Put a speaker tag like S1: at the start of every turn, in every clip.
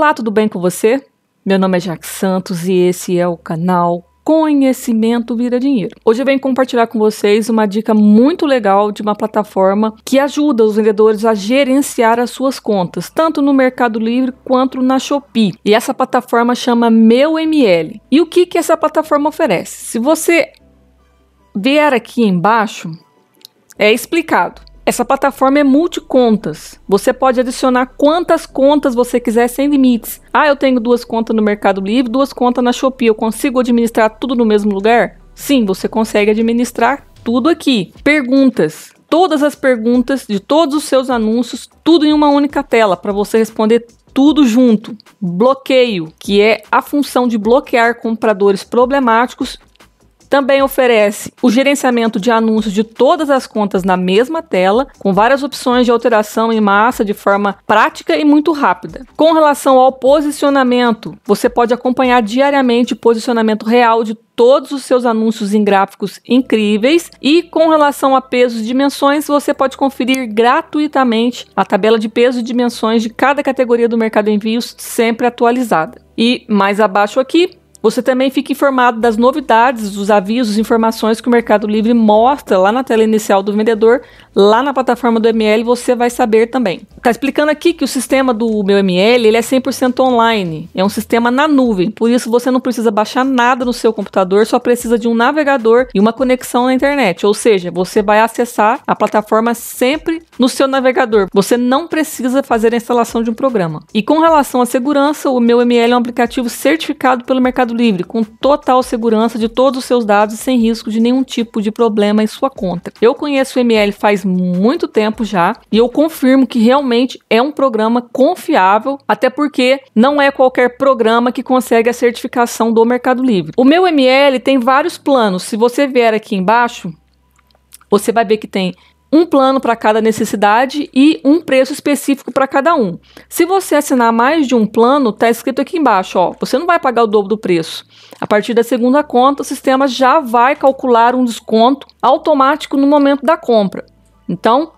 S1: Olá, tudo bem com você? Meu nome é Jack Santos e esse é o canal Conhecimento Vira Dinheiro. Hoje eu venho compartilhar com vocês uma dica muito legal de uma plataforma que ajuda os vendedores a gerenciar as suas contas, tanto no Mercado Livre quanto na Shopee. E essa plataforma chama Meu ML. E o que, que essa plataforma oferece? Se você vier aqui embaixo, é explicado. Essa plataforma é multicontas. Você pode adicionar quantas contas você quiser sem limites. Ah, eu tenho duas contas no Mercado Livre, duas contas na Shopee. Eu consigo administrar tudo no mesmo lugar? Sim, você consegue administrar tudo aqui. Perguntas todas as perguntas de todos os seus anúncios, tudo em uma única tela, para você responder tudo junto. Bloqueio, que é a função de bloquear compradores problemáticos também oferece o gerenciamento de anúncios de todas as contas na mesma tela, com várias opções de alteração em massa de forma prática e muito rápida. Com relação ao posicionamento, você pode acompanhar diariamente o posicionamento real de todos os seus anúncios em gráficos incríveis. E com relação a pesos e dimensões, você pode conferir gratuitamente a tabela de pesos e dimensões de cada categoria do mercado envios, sempre atualizada. E mais abaixo aqui, você também fica informado das novidades, dos avisos, informações que o Mercado Livre mostra lá na tela inicial do vendedor, lá na plataforma do ML, você vai saber também. Tá explicando aqui que o sistema do meu ML, ele é 100% online, é um sistema na nuvem, por isso você não precisa baixar nada no seu computador, só precisa de um navegador e uma conexão na internet, ou seja, você vai acessar a plataforma sempre no seu navegador. Você não precisa fazer a instalação de um programa. E com relação à segurança, o meu ML é um aplicativo certificado pelo Mercado Mercado Livre com total segurança de todos os seus dados e sem risco de nenhum tipo de problema em sua conta. Eu conheço o ML faz muito tempo já e eu confirmo que realmente é um programa confiável, até porque não é qualquer programa que consegue a certificação do Mercado Livre. O meu ML tem vários planos. Se você vier aqui embaixo, você vai ver que tem um plano para cada necessidade e um preço específico para cada um. Se você assinar mais de um plano, está escrito aqui embaixo, ó, você não vai pagar o dobro do preço. A partir da segunda conta, o sistema já vai calcular um desconto automático no momento da compra. Então,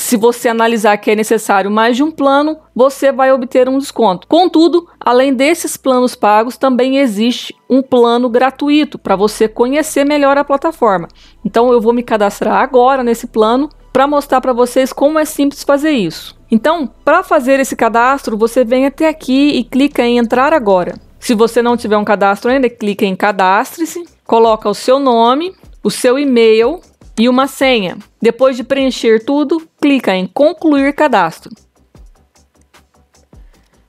S1: se você analisar que é necessário mais de um plano, você vai obter um desconto. Contudo, além desses planos pagos, também existe um plano gratuito para você conhecer melhor a plataforma. Então, eu vou me cadastrar agora nesse plano para mostrar para vocês como é simples fazer isso. Então, para fazer esse cadastro, você vem até aqui e clica em entrar agora. Se você não tiver um cadastro ainda, clica em cadastre-se, coloca o seu nome, o seu e-mail e uma senha. Depois de preencher tudo, clica em concluir cadastro.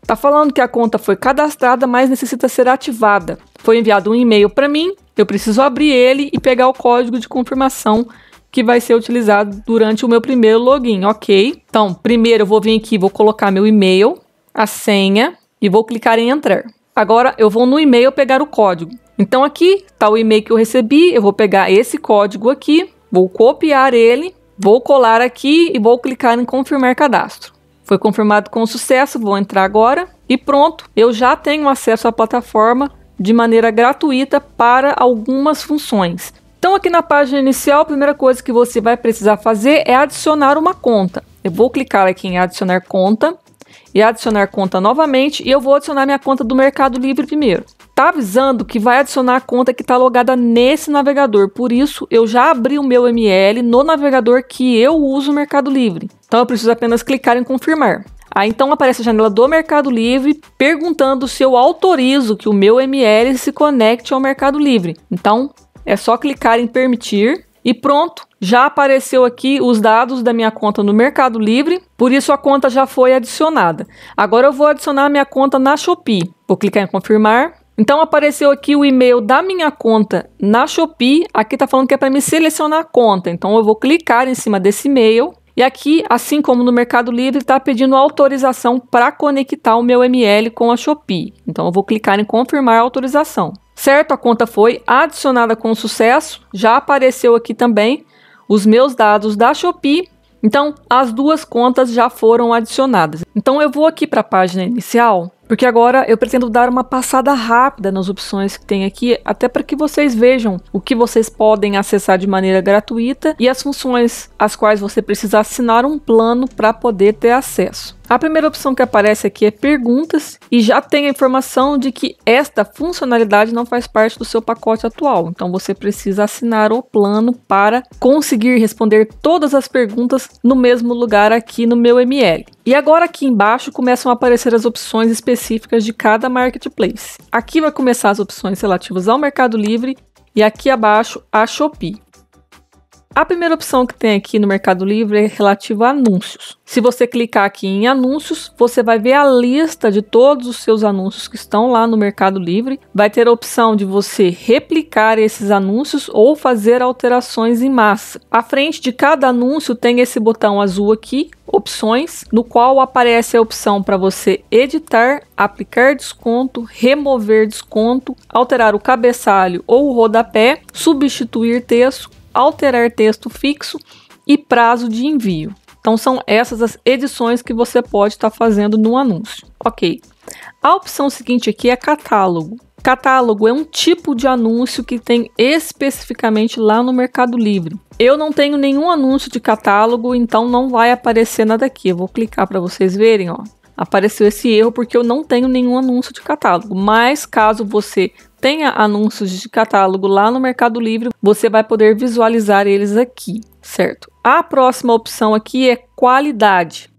S1: Tá falando que a conta foi cadastrada, mas necessita ser ativada. Foi enviado um e-mail para mim, eu preciso abrir ele e pegar o código de confirmação que vai ser utilizado durante o meu primeiro login, ok? Então, primeiro eu vou vir aqui, vou colocar meu e-mail, a senha e vou clicar em entrar. Agora eu vou no e-mail pegar o código. Então aqui está o e-mail que eu recebi, eu vou pegar esse código aqui Vou copiar ele, vou colar aqui e vou clicar em confirmar cadastro. Foi confirmado com sucesso, vou entrar agora e pronto, eu já tenho acesso à plataforma de maneira gratuita para algumas funções. Então, aqui na página inicial, a primeira coisa que você vai precisar fazer é adicionar uma conta. Eu vou clicar aqui em adicionar conta e adicionar conta novamente e eu vou adicionar minha conta do Mercado Livre primeiro está avisando que vai adicionar a conta que está logada nesse navegador. Por isso, eu já abri o meu ML no navegador que eu uso o Mercado Livre. Então, eu preciso apenas clicar em confirmar. Aí então aparece a janela do Mercado Livre perguntando se eu autorizo que o meu ML se conecte ao Mercado Livre. Então é só clicar em permitir e pronto, já apareceu aqui os dados da minha conta no Mercado Livre, por isso a conta já foi adicionada. Agora eu vou adicionar minha conta na Shopee. Vou clicar em confirmar. Então apareceu aqui o e-mail da minha conta na Shopee. Aqui está falando que é para me selecionar a conta. Então eu vou clicar em cima desse e-mail. E aqui, assim como no Mercado Livre, está pedindo autorização para conectar o meu ML com a Shopee. Então eu vou clicar em confirmar a autorização. Certo, a conta foi adicionada com sucesso. Já apareceu aqui também os meus dados da Shopee. Então, as duas contas já foram adicionadas. Então, eu vou aqui para a página inicial porque agora eu pretendo dar uma passada rápida nas opções que tem aqui, até para que vocês vejam o que vocês podem acessar de maneira gratuita e as funções às quais você precisa assinar um plano para poder ter acesso. A primeira opção que aparece aqui é perguntas e já tem a informação de que esta funcionalidade não faz parte do seu pacote atual. Então você precisa assinar o plano para conseguir responder todas as perguntas no mesmo lugar aqui no meu ML. E agora aqui embaixo começam a aparecer as opções específicas específicas de cada marketplace. Aqui vai começar as opções relativas ao Mercado Livre e aqui abaixo a Shopee. A primeira opção que tem aqui no Mercado Livre é relativa a anúncios. Se você clicar aqui em anúncios, você vai ver a lista de todos os seus anúncios que estão lá no Mercado Livre. Vai ter a opção de você replicar esses anúncios ou fazer alterações em massa. À frente de cada anúncio tem esse botão azul aqui, opções, no qual aparece a opção para você editar, aplicar desconto, remover desconto, alterar o cabeçalho ou o rodapé, substituir texto, alterar texto fixo e prazo de envio. Então são essas as edições que você pode estar tá fazendo no anúncio. OK. A opção seguinte aqui é catálogo. Catálogo é um tipo de anúncio que tem especificamente lá no Mercado Livre. Eu não tenho nenhum anúncio de catálogo, então não vai aparecer nada aqui. Eu vou clicar para vocês verem, ó. Apareceu esse erro porque eu não tenho nenhum anúncio de catálogo. Mas caso você tenha anúncios de catálogo lá no Mercado Livre, você vai poder visualizar eles aqui, certo? A próxima opção aqui é qualidade.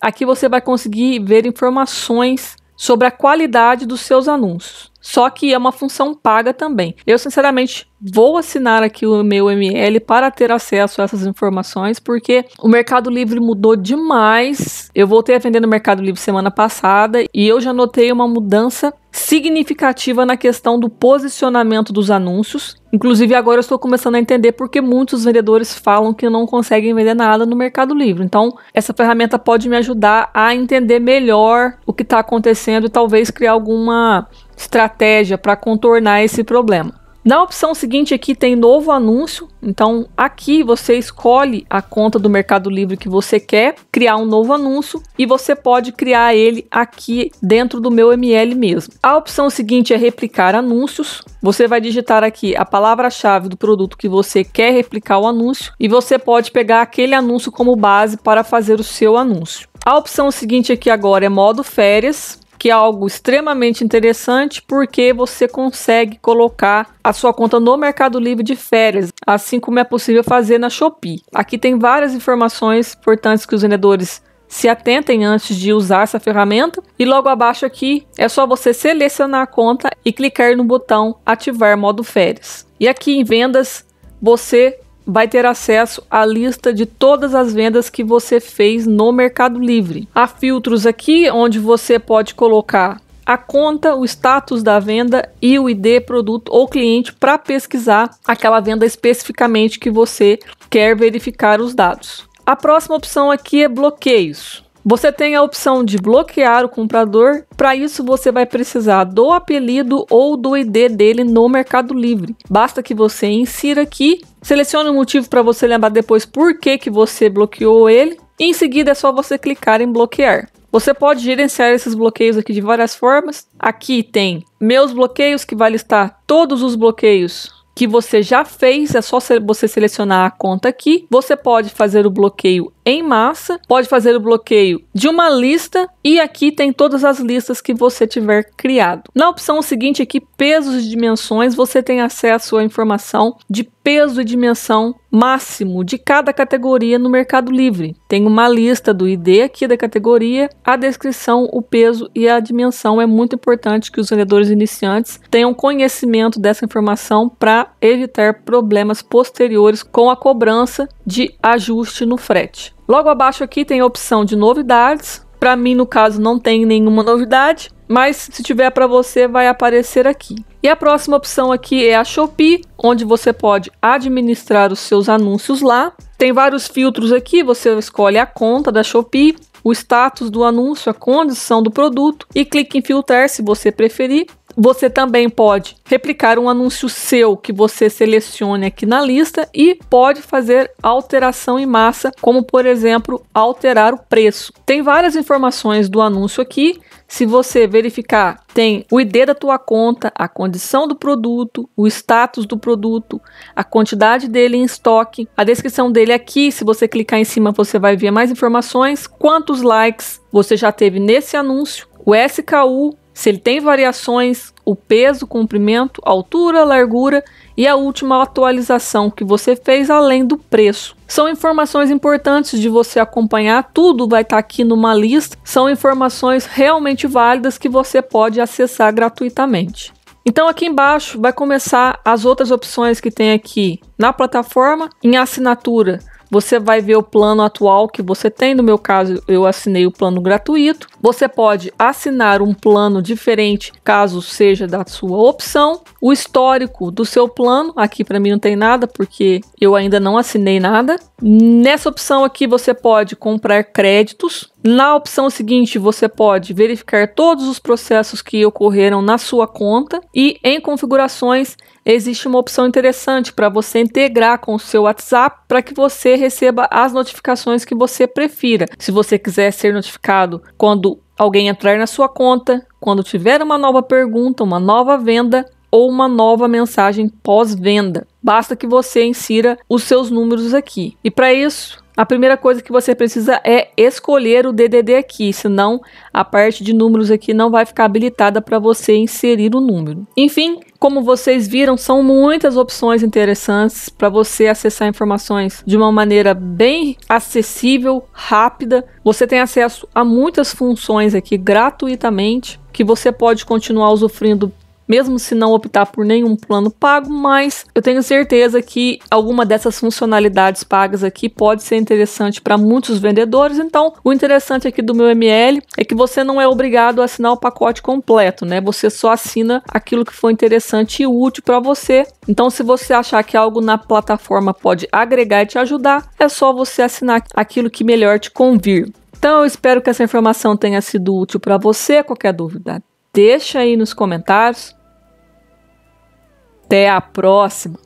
S1: Aqui você vai conseguir ver informações sobre a qualidade dos seus anúncios. Só que é uma função paga também. Eu, sinceramente, vou assinar aqui o meu ML para ter acesso a essas informações, porque o Mercado Livre mudou demais. Eu voltei a vender no Mercado Livre semana passada e eu já notei uma mudança significativa na questão do posicionamento dos anúncios. Inclusive, agora eu estou começando a entender porque muitos vendedores falam que não conseguem vender nada no Mercado Livre. Então, essa ferramenta pode me ajudar a entender melhor o que está acontecendo e talvez criar alguma estratégia para contornar esse problema. Na opção seguinte aqui tem novo anúncio. Então aqui você escolhe a conta do Mercado Livre que você quer, criar um novo anúncio e você pode criar ele aqui dentro do meu ML mesmo. A opção seguinte é replicar anúncios. Você vai digitar aqui a palavra-chave do produto que você quer replicar o anúncio e você pode pegar aquele anúncio como base para fazer o seu anúncio. A opção seguinte aqui agora é modo férias que é algo extremamente interessante porque você consegue colocar a sua conta no Mercado Livre de férias, assim como é possível fazer na Shopee. Aqui tem várias informações importantes que os vendedores se atentem antes de usar essa ferramenta. E logo abaixo aqui é só você selecionar a conta e clicar no botão ativar modo férias. E aqui em vendas, você vai ter acesso à lista de todas as vendas que você fez no Mercado Livre. Há filtros aqui onde você pode colocar a conta, o status da venda e o ID produto ou cliente para pesquisar aquela venda especificamente que você quer verificar os dados. A próxima opção aqui é bloqueios. Você tem a opção de bloquear o comprador. Para isso, você vai precisar do apelido ou do ID dele no Mercado Livre. Basta que você insira aqui Selecione um motivo para você lembrar depois por que, que você bloqueou ele. E em seguida é só você clicar em bloquear. Você pode gerenciar esses bloqueios aqui de várias formas. Aqui tem meus bloqueios, que vai listar todos os bloqueios que você já fez, é só você selecionar a conta aqui. Você pode fazer o bloqueio em massa, pode fazer o bloqueio de uma lista e aqui tem todas as listas que você tiver criado. Na opção seguinte aqui, pesos e dimensões, você tem acesso à informação de peso e dimensão máximo de cada categoria no Mercado Livre. Tem uma lista do ID aqui da categoria, a descrição, o peso e a dimensão. É muito importante que os vendedores iniciantes tenham conhecimento dessa informação para evitar problemas posteriores com a cobrança de ajuste no frete. Logo abaixo aqui tem a opção de novidades. Para mim, no caso, não tem nenhuma novidade, mas se tiver para você, vai aparecer aqui. E a próxima opção aqui é a Shopee, onde você pode administrar os seus anúncios lá. Tem vários filtros aqui, você escolhe a conta da Shopee, o status do anúncio, a condição do produto e clique em filtrar se você preferir. Você também pode replicar um anúncio seu que você selecione aqui na lista e pode fazer alteração em massa, como por exemplo, alterar o preço. Tem várias informações do anúncio aqui. Se você verificar, tem o ID da tua conta, a condição do produto, o status do produto, a quantidade dele em estoque, a descrição dele aqui. Se você clicar em cima, você vai ver mais informações, quantos likes você já teve nesse anúncio, o SKU se ele tem variações, o peso, comprimento, altura, largura e a última atualização que você fez, além do preço. São informações importantes de você acompanhar, tudo vai estar tá aqui numa lista, são informações realmente válidas que você pode acessar gratuitamente. Então aqui embaixo vai começar as outras opções que tem aqui na plataforma, em assinatura, você vai ver o plano atual que você tem. No meu caso, eu assinei o plano gratuito. Você pode assinar um plano diferente, caso seja da sua opção. O histórico do seu plano, aqui para mim não tem nada, porque eu ainda não assinei nada. Nessa opção aqui você pode comprar créditos. Na opção seguinte, você pode verificar todos os processos que ocorreram na sua conta e em configurações existe uma opção interessante para você integrar com o seu WhatsApp para que você receba as notificações que você prefira. Se você quiser ser notificado quando alguém entrar na sua conta quando tiver uma nova pergunta, uma nova venda ou uma nova mensagem pós-venda. Basta que você insira os seus números aqui. E para isso, a primeira coisa que você precisa é escolher o DDD aqui, senão a parte de números aqui não vai ficar habilitada para você inserir o número. Enfim, como vocês viram, são muitas opções interessantes para você acessar informações de uma maneira bem acessível, rápida. Você tem acesso a muitas funções aqui gratuitamente que você pode continuar usufruindo mesmo se não optar por nenhum plano pago, mas eu tenho certeza que alguma dessas funcionalidades pagas aqui pode ser interessante para muitos vendedores. Então, o interessante aqui do meu ML é que você não é obrigado a assinar o pacote completo, né? Você só assina aquilo que for interessante e útil para você. Então, se você achar que algo na plataforma pode agregar e te ajudar, é só você assinar aquilo que melhor te convir. Então, eu espero que essa informação tenha sido útil para você. Qualquer dúvida, deixa aí nos comentários. Até a próxima!